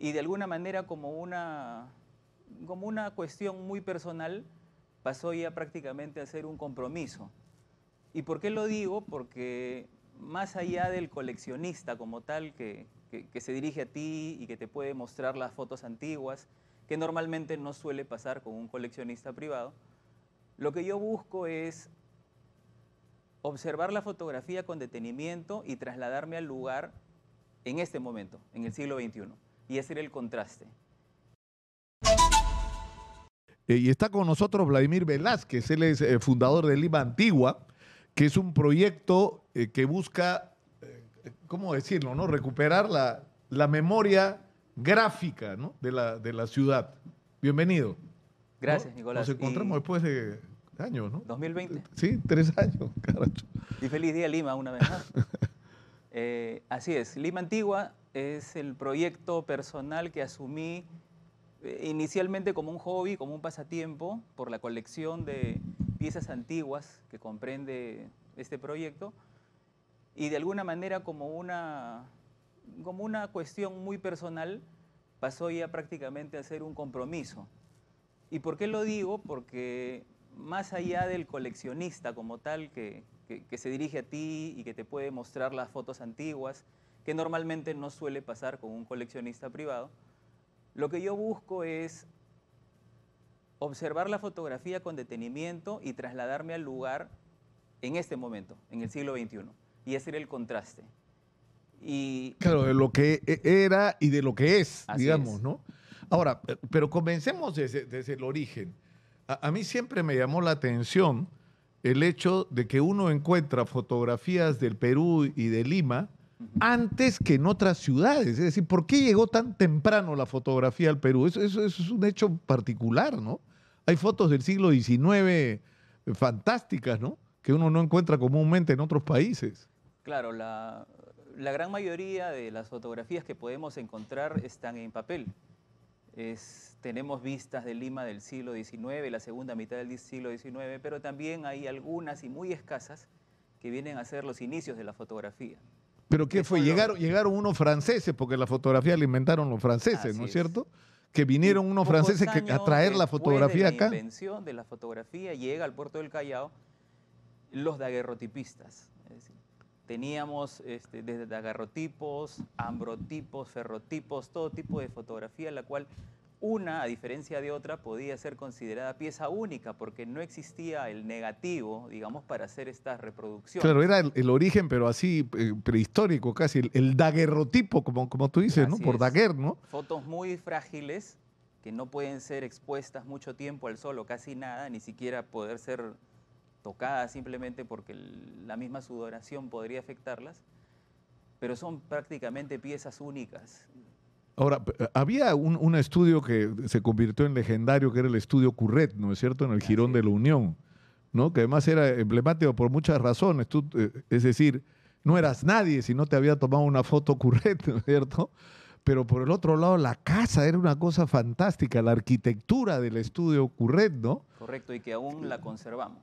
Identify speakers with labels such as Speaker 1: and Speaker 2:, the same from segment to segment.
Speaker 1: y de alguna manera como una, como una cuestión muy personal pasó ya prácticamente a ser un compromiso. ¿Y por qué lo digo? Porque más allá del coleccionista como tal que, que, que, se dirige a ti y que te puede mostrar las fotos antiguas, que normalmente no suele pasar con un coleccionista privado, lo que yo busco es observar la fotografía con detenimiento y trasladarme al lugar en este momento, en el siglo XXI y ese el contraste.
Speaker 2: Eh, y está con nosotros Vladimir Velázquez, él es eh, fundador de Lima Antigua, que es un proyecto eh, que busca, ¿cómo decirlo? No? Recuperar la, la memoria gráfica de, la, de la ciudad. Bienvenido. Gracias, Nicolás. Nos encontramos después de años, ¿no? 2020. Sí, tres años, caracho.
Speaker 1: Y feliz día Lima una vez más. así es, Lima Antigua es el proyecto personal que asumí eh, inicialmente como un hobby, como un pasatiempo, por la colección de piezas antiguas que comprende este proyecto, y de alguna manera como una, cuestión muy personal pasó ya prácticamente a ser un compromiso. ¿Y por qué lo digo? Porque más allá del coleccionista como tal que se dirige a ti y que te puede mostrar las fotos antiguas, que normalmente no suele pasar con un coleccionista privado, lo que yo busco es observar la fotografía con detenimiento y trasladarme al lugar en este momento, en el siglo XXI. Y ese el contraste. Y, claro,
Speaker 2: de lo que e-, era y de lo que es, digamos, ¿no? Ahora, eh, pero comencemos desde, el origen. a, mí siempre me llamó la atención el hecho de que uno encuentra fotografías del Perú y de Lima antes que en otras ciudades. Es decir, ¿por qué llegó tan temprano la fotografía al Perú? Eso, es un hecho particular, ¿no? Hay fotos del siglo XIX eh, fantásticas, ¿no? Que uno no encuentra comúnmente en otros países.
Speaker 1: Claro, la, gran mayoría de las fotografías que podemos encontrar están en papel. tenemos vistas de Lima del siglo XIX, la segunda mitad del siglo XIX, pero también hay algunas y muy escasas que vienen a ser los inicios de la fotografía.
Speaker 2: ¿Pero qué fue? Llegaron, llegaron unos franceses, porque la fotografía la inventaron los franceses, ¿no es cierto? Que vinieron unos franceses a traer la fotografía acá. La
Speaker 1: invención de la fotografía llega al puerto del Callao los daguerrotipistas. Es teníamos este, desde daguerrotipos, ambrotipos, ferrotipos, todo tipo de fotografía, la cual una, a diferencia de otra, podía ser considerada pieza única porque no existía el negativo, digamos, para hacer estas reproducciones. Claro,
Speaker 2: era el, origen, pero así eh, prehistórico casi, el, daguerrotipo, como, como tú dices, ¿no? Por daguer, ¿no?
Speaker 1: Fotos muy frágiles que no pueden ser expuestas mucho tiempo al sol o casi nada, ni siquiera poder ser tocadas simplemente porque la misma sudoración podría afectarlas, pero son prácticamente piezas únicas
Speaker 2: Ahora, eh, había un, estudio que se convirtió en legendario, que era el estudio Curret, ¿no es cierto?, en el Girón de la Unión, ¿no? Que además era emblemático por muchas razones. Tú, eh, es decir, no eras nadie si no te había tomado una foto Curret, ¿no es cierto? Pero por el otro lado, la casa era una cosa fantástica, la arquitectura del estudio Curret, ¿no?
Speaker 1: Correcto, y que aún la conservamos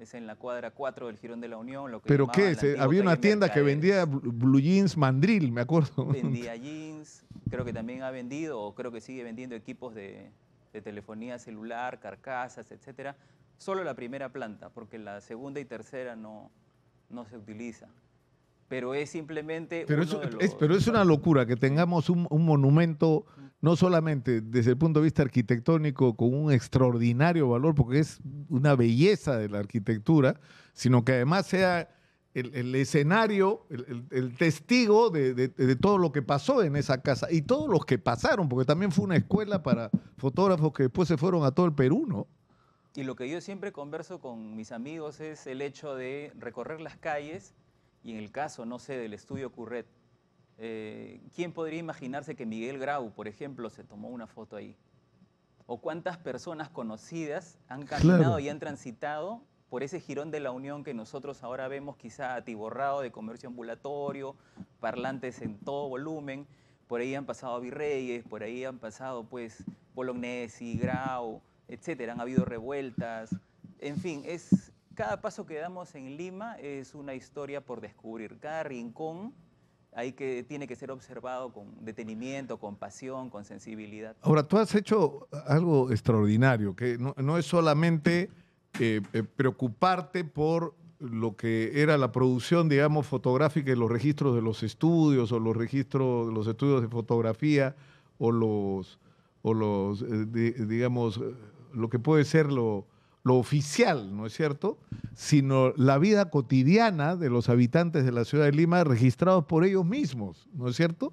Speaker 1: es en la cuadra 4 del Girón de la Unión. Lo que ¿Pero qué? Había una tienda que vendía
Speaker 2: blue jeans mandril, me acuerdo. Vendía
Speaker 1: jeans, creo que también ha vendido, o creo que sigue vendiendo equipos de, telefonía celular, carcasas, etcétera. Solo la primera planta, porque la segunda y tercera no, no se utiliza pero es simplemente... Pero, es, pero es
Speaker 2: una locura que tengamos un, monumento, no solamente desde el punto de vista arquitectónico, con un extraordinario valor, porque es una belleza de la arquitectura, sino que además sea el, escenario, el, testigo de, de, todo lo que pasó en esa casa y todos los que pasaron, porque también fue una escuela para fotógrafos que después se fueron a todo el Perú, ¿no?
Speaker 1: Y lo que yo siempre converso con mis amigos es el hecho de recorrer las calles y en el caso, no sé, del estudio Curret, eh, ¿quién podría imaginarse que Miguel Grau, por ejemplo, se tomó una foto ahí? ¿O cuántas personas conocidas han caminado y han transitado por ese girón de la Unión que nosotros ahora vemos quizá atiborrado de comercio ambulatorio, parlantes en todo volumen? Por ahí han pasado Virreyes, por ahí han pasado pues Bolognesi, Grau, etcétera, han habido revueltas. En fin, es, cada paso que damos en Lima es una historia por descubrir. Cada rincón hay que tiene que ser observado con detenimiento, con pasión, con sensibilidad.
Speaker 2: Ahora, tú has hecho algo extraordinario, que no, es solamente eh, eh, preocuparte por lo que era la producción, digamos, fotográfica y los registros de los estudios o los registros, de los estudios de fotografía o los, o los eh, digamos, lo que puede ser lo, lo oficial, ¿no es cierto?, sino la vida cotidiana de los habitantes de la ciudad de Lima registrados por ellos mismos, ¿no es cierto?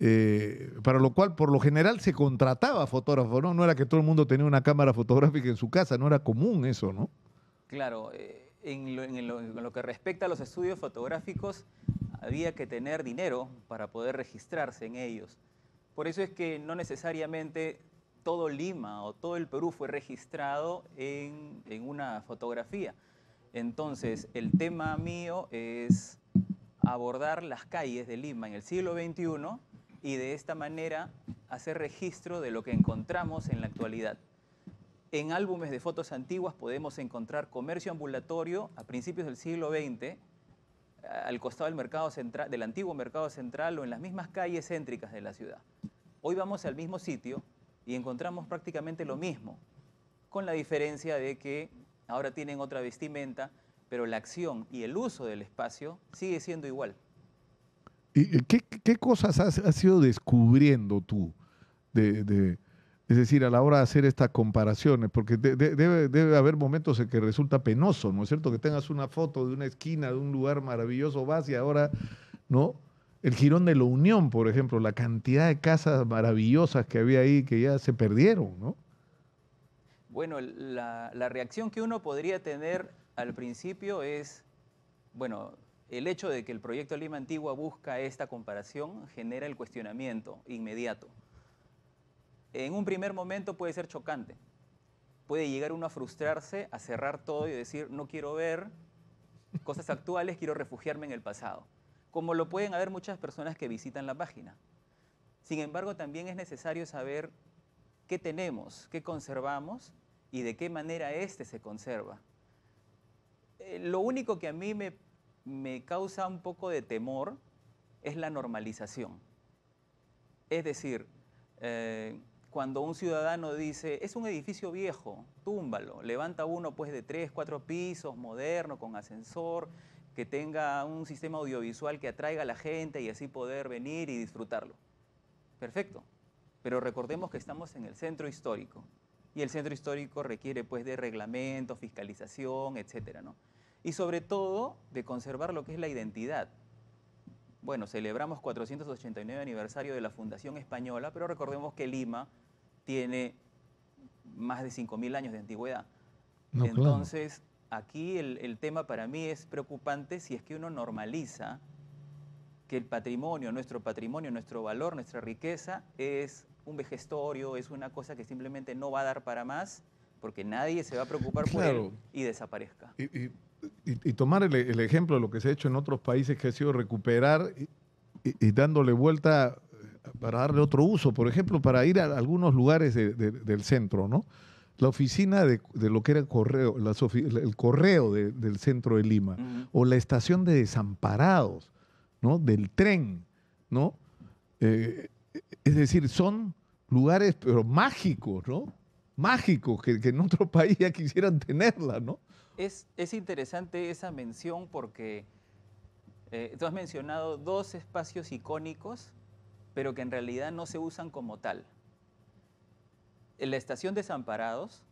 Speaker 2: Eh, para lo cual por lo general se contrataba fotógrafo ¿no? No era que todo el mundo tenía una cámara fotográfica en su casa, no era común eso, ¿no?
Speaker 1: Claro, eh, en, lo, que respecta a los estudios fotográficos, había que tener dinero para poder registrarse en ellos. Por eso es que no necesariamente todo Lima o todo el Perú fue registrado en, una fotografía. Entonces, el tema mío es abordar las calles de Lima en el siglo XXI y de esta manera hacer registro de lo que encontramos en la actualidad. En álbumes de fotos antiguas podemos encontrar comercio ambulatorio a principios del siglo XX, al costado del, mercado central, del antiguo mercado central o en las mismas calles céntricas de la ciudad. Hoy vamos al mismo sitio y encontramos prácticamente lo mismo, con la diferencia de que ahora tienen otra vestimenta, pero la acción y el uso del espacio sigue siendo igual.
Speaker 2: ¿Y qué, cosas has, ido descubriendo tú? De, es decir, a la hora de hacer estas comparaciones, porque debe, debe, haber momentos en que resulta penoso, ¿no es cierto? Que tengas una foto de una esquina, de un lugar maravilloso, vas y ahora, ¿no? El Girón de la Unión, por ejemplo, la cantidad de casas maravillosas que había ahí que ya se perdieron, ¿no?
Speaker 1: Bueno, la, la reacción que uno podría tener al principio es, bueno, el hecho de que el proyecto Lima Antigua busca esta comparación genera el cuestionamiento inmediato. En un primer momento puede ser chocante, puede llegar uno a frustrarse, a cerrar todo y decir, no quiero ver cosas actuales, quiero refugiarme en el pasado como lo pueden haber muchas personas que visitan la página. Sin embargo, también es necesario saber qué tenemos, qué conservamos y de qué manera éste se conserva. Eh, lo único que a mí me, causa un poco de temor es la normalización. Es decir, eh, cuando un ciudadano dice, es un edificio viejo, túmbalo, levanta uno pues de tres, cuatro pisos, moderno, con ascensor, que tenga un sistema audiovisual que atraiga a la gente y así poder venir y disfrutarlo. Perfecto. Pero recordemos que estamos en el centro histórico y el centro histórico requiere pues de reglamento, fiscalización, etcétera, ¿no? Y sobre todo de conservar lo que es la identidad. Bueno, celebramos 489 aniversario de la Fundación Española, pero recordemos que Lima tiene más de 5000 años de antigüedad. No, Entonces, aquí el, el, tema para mí es preocupante si es que uno normaliza que el patrimonio, nuestro patrimonio, nuestro valor, nuestra riqueza es un vejestorio, es una cosa que simplemente no va a dar para más porque nadie se va a preocupar por él y desaparezca.
Speaker 2: Y, tomar el, ejemplo de lo que se ha hecho en otros países que ha sido recuperar y, dándole vuelta para darle otro uso, por ejemplo, para ir a algunos lugares del centro, ¿no? la oficina de, lo que era el correo, el correo del centro de Lima, o la estación de desamparados, ¿no? Del tren, ¿no? Eh, es decir, son lugares, pero mágicos, ¿no? Mágicos, que, en otro país ya quisieran tenerla, ¿no?
Speaker 1: Es, interesante esa mención porque eh, tú has mencionado dos espacios icónicos, pero que en realidad no se usan como tal la estación de Desamparados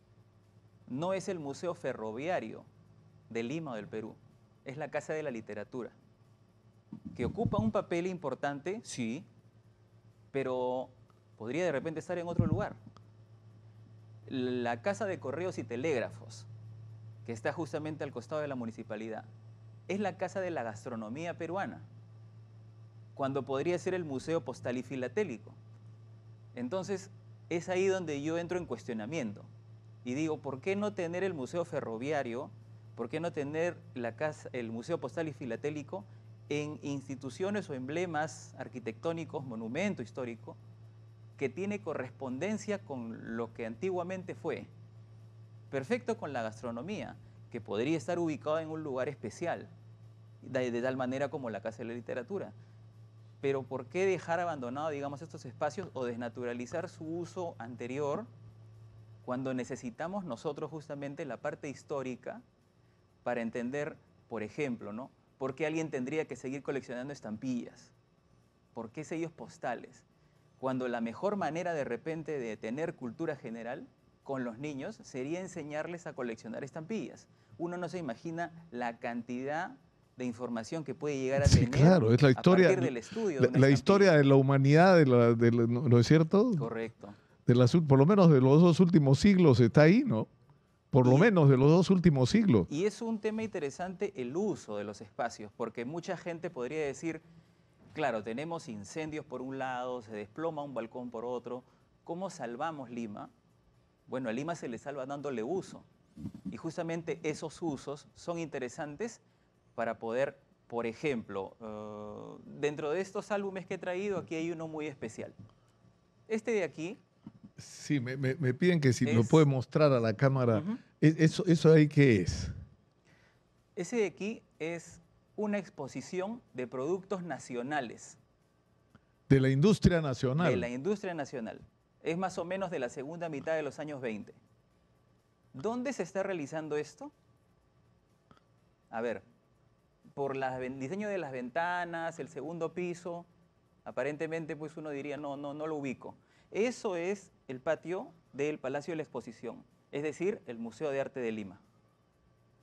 Speaker 1: no es el Museo Ferroviario de Lima o del Perú, es la Casa de la Literatura, que ocupa un papel importante, sí, pero podría de repente estar en otro lugar. La Casa de Correos y Telégrafos, que está justamente al costado de la municipalidad, es la Casa de la Gastronomía Peruana, cuando podría ser el Museo Postal y Filatélico. Entonces, es ahí donde yo entro en cuestionamiento y digo, ¿por qué no tener el Museo Ferroviario, por qué no tener el Museo Postal y Filatélico en instituciones o emblemas arquitectónicos, monumento histórico, que tiene correspondencia con lo que antiguamente fue? Perfecto con la gastronomía, que podría estar ubicada en un lugar especial, de tal manera como la Casa de la Literatura pero ¿por qué dejar abandonado, digamos, estos espacios o desnaturalizar su uso anterior cuando necesitamos nosotros justamente la parte histórica para entender, por ejemplo, ¿no? ¿Por qué alguien tendría que seguir coleccionando estampillas? ¿Por qué sellos postales? Cuando la mejor manera de repente de tener cultura general con los niños sería enseñarles a coleccionar estampillas. Uno no se imagina la cantidad de información que puede llegar a sí, tener claro, es la historia, a partir del estudio. De la,
Speaker 2: historia de la humanidad, ¿no es cierto? Correcto. De por lo menos de los dos últimos siglos está ahí, ¿no? Por lo menos de los dos últimos siglos.
Speaker 1: Y es un tema interesante el uso de los espacios, porque mucha gente podría decir, claro, tenemos incendios por un lado, se desploma un balcón por otro, ¿cómo salvamos Lima? Bueno, a Lima se le salva dándole uso. Y justamente esos usos son interesantes para poder, por ejemplo, eh, dentro de estos álbumes que he traído, aquí hay uno muy especial. Este de aquí.
Speaker 2: Sí, me, piden que si lo puede mostrar a la cámara. eso, ¿Eso ahí qué es?
Speaker 1: Ese de aquí es una exposición de productos nacionales.
Speaker 2: De la industria nacional. De la
Speaker 1: industria nacional. Es más o menos de la segunda mitad de los años 20. ¿Dónde se está realizando esto? A ver, por el diseño de las ventanas, el segundo piso, aparentemente pues uno diría, no, no, no lo ubico. Eso es el patio del Palacio de la Exposición, es decir, el Museo de Arte de Lima.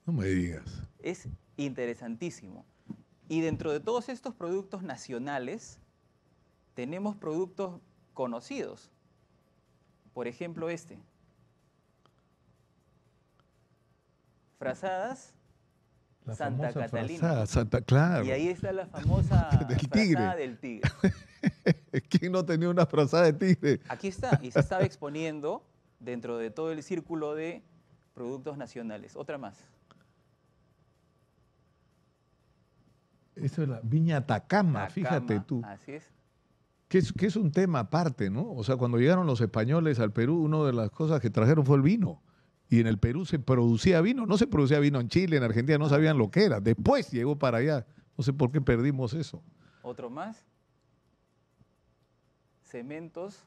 Speaker 2: No me digas.
Speaker 1: Es interesantísimo. Y dentro de todos estos productos nacionales, tenemos productos conocidos. Por ejemplo, este. Frazadas
Speaker 2: Santa Catalina. Ah, Santa, claro. Y ahí
Speaker 1: está la famosa del tigre. del tigre.
Speaker 2: ¿Quién no tenía una frazada de tigre? Aquí está, y se estaba
Speaker 1: exponiendo dentro de todo el círculo de productos nacionales. Otra más.
Speaker 2: Eso es la Viña Atacama, fíjate tú. Así es. Que es, que es un tema aparte, ¿no? O sea, cuando llegaron los españoles al Perú, una de las cosas que trajeron fue el vino y en el Perú se producía vino. No se producía vino en Chile, en Argentina, no sabían lo que era. Después llegó para allá. No sé por qué perdimos eso.
Speaker 1: ¿Otro más? Cementos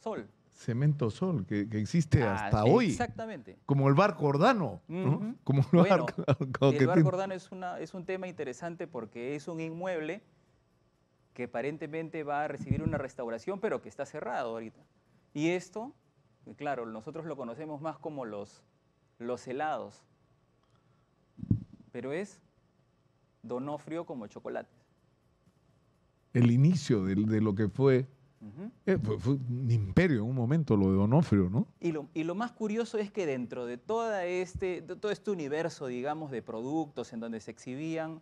Speaker 1: Sol.
Speaker 2: Cemento Sol, que, existe ah, hasta hoy. Exactamente. Como el bar Cordano. Como el bar, el Cordano
Speaker 1: es, es un tema interesante porque es un inmueble que aparentemente va a recibir una restauración, pero que está cerrado ahorita. Y esto claro, nosotros lo conocemos más como los, los helados, pero es Donofrio como chocolate.
Speaker 2: El inicio de, lo que eh, fue, fue, un imperio en un momento lo de Donofrio, ¿no?
Speaker 1: Y lo, más curioso es que dentro de, toda este, todo este universo, digamos, de productos en donde se exhibían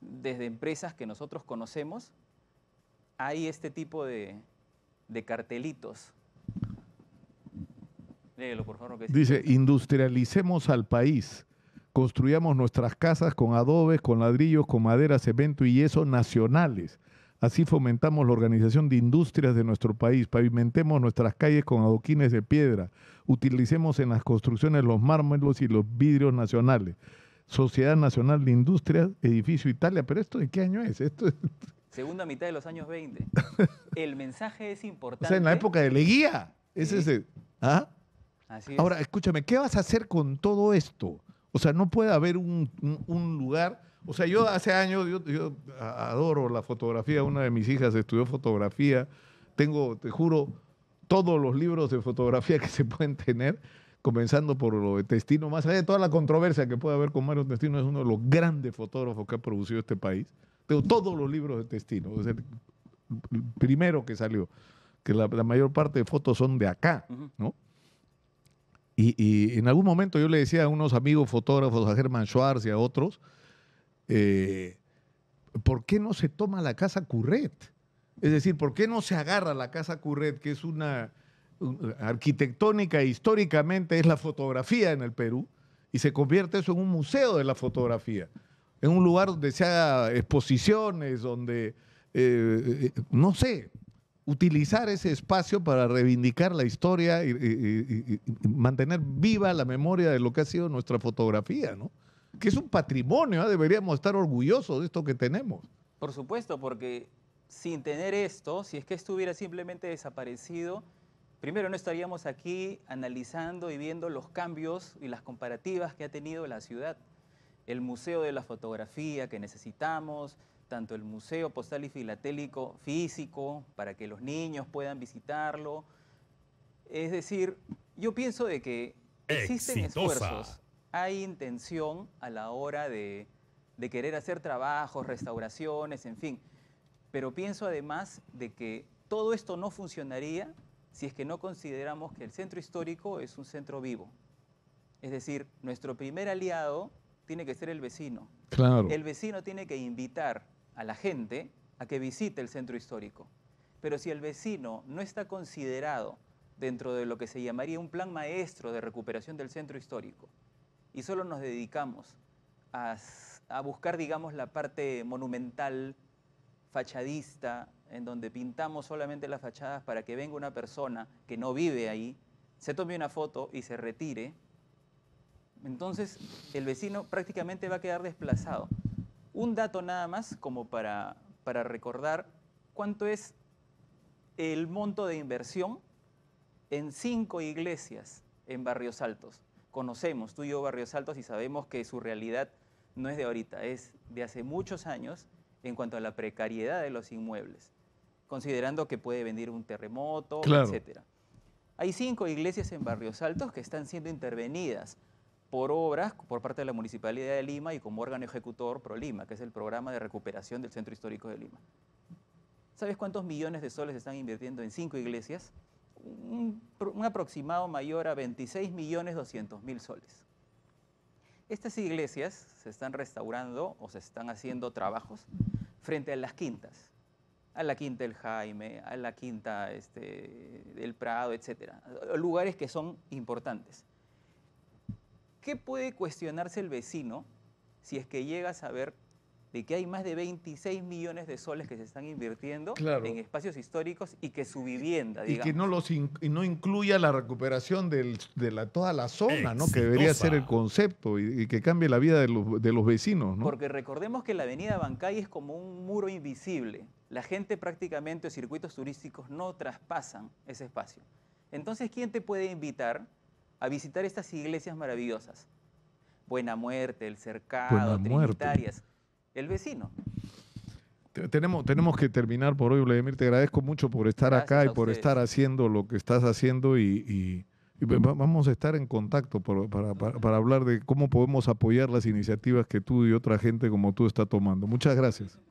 Speaker 1: desde empresas que nosotros conocemos, hay este tipo de cartelitos
Speaker 2: Dice, industrialicemos al país. Construyamos nuestras casas con adobes, con ladrillos, con madera, cemento y eso nacionales. Así fomentamos la organización de industrias de nuestro país. Pavimentemos nuestras calles con adoquines de piedra. Utilicemos en las construcciones los mármoles y los vidrios nacionales. Sociedad Nacional de Industrias, Edificio Italia. Pero esto de qué año es? Esto
Speaker 1: Segunda mitad de los años 20. El mensaje es importante. O sea, en la época de Leguía.
Speaker 2: Ese Es ese. ¿Ah? Ahora, escúchame, ¿qué vas a hacer con todo esto? O sea, no puede haber un, lugar. O sea, yo hace años, yo, adoro la fotografía, una de mis hijas estudió fotografía, tengo, te juro, todos los libros de fotografía que se pueden tener, comenzando por lo de Testino, más allá de toda la controversia que puede haber con Mario Testino, es uno de los grandes fotógrafos que ha producido este país. Tengo todos los libros de Testino, es el primero que salió, que la, la mayor parte de fotos son de acá, ¿no? Y, en algún momento yo le decía a unos amigos fotógrafos, a Germán Schwartz y a otros, eh, ¿por qué no se toma la casa Curret? Es decir, ¿por qué no se agarra la casa Curret, que es una, arquitectónica históricamente es la fotografía en el Perú, y se convierte eso en un museo de la fotografía, en un lugar donde se haga exposiciones, donde, eh, eh, no sé, utilizar ese espacio para reivindicar la historia y, mantener viva la memoria de lo que ha sido nuestra fotografía, ¿no? Que es un patrimonio, ¿eh? deberíamos estar orgullosos de esto que tenemos.
Speaker 1: Por supuesto, porque sin tener esto, si es que estuviera simplemente desaparecido, primero no estaríamos aquí analizando y viendo los cambios y las comparativas que ha tenido la ciudad. El Museo de la Fotografía que necesitamos, tanto el Museo Postal y Filatélico físico, para que los niños puedan visitarlo. Es decir, yo pienso de que existen esfuerzos, hay intención a la hora de, querer hacer trabajos, restauraciones, en fin. Pero pienso además de que todo esto no funcionaría si es que no consideramos que el centro histórico es un centro vivo. Es decir, nuestro primer aliado tiene que ser el vecino. El vecino tiene que invitar a la gente a que visite el centro histórico. Pero si el vecino no está considerado dentro de lo que se llamaría un plan maestro de recuperación del centro histórico y solo nos dedicamos a, a buscar, digamos, la parte monumental, fachadista, en donde pintamos solamente las fachadas para que venga una persona que no vive ahí, se tome una foto y se retire, entonces el vecino prácticamente va a quedar desplazado. Un dato nada más como para, para recordar cuánto es el monto de inversión en cinco iglesias en Barrios Altos. Conocemos tú y yo Barrios Altos y sabemos que su realidad no es de ahorita, es de hace muchos años en cuanto a la precariedad de los inmuebles, considerando que puede venir un terremoto, etcétera etc. Hay cinco iglesias en Barrios Altos que están siendo intervenidas por obras por parte de la Municipalidad de Lima y como órgano ejecutor ProLima, que es el programa de recuperación del Centro Histórico de Lima. ¿Sabes cuántos millones de soles están invirtiendo en cinco iglesias? Un, aproximado mayor a 26 millones mil soles. Estas iglesias se están restaurando o se están haciendo trabajos frente a las quintas, a la Quinta del Jaime, a la Quinta este, del Prado, etcétera Lugares que son importantes. ¿Qué puede cuestionarse el vecino si es que llega a saber de que hay más de 26 millones de soles que se están invirtiendo en espacios históricos y que su vivienda, digamos.
Speaker 2: Y que no, no incluya la recuperación de toda la zona, ¿no? que debería ser el concepto y, que cambie la vida de los, vecinos. ¿no? Porque
Speaker 1: recordemos que la avenida Bancay es como un muro invisible. La gente prácticamente, los circuitos turísticos no traspasan ese espacio. Entonces, ¿quién te puede invitar? a visitar estas iglesias maravillosas. Buena Muerte, El Cercado, Trinitarias, El Vecino.
Speaker 2: Tenemos, tenemos que terminar por hoy, Vladimir. Te agradezco mucho por estar acá y por estar haciendo lo que estás haciendo y, vamos a estar en contacto para, para, hablar de cómo podemos apoyar las iniciativas que tú y otra gente como tú está tomando. Muchas gracias.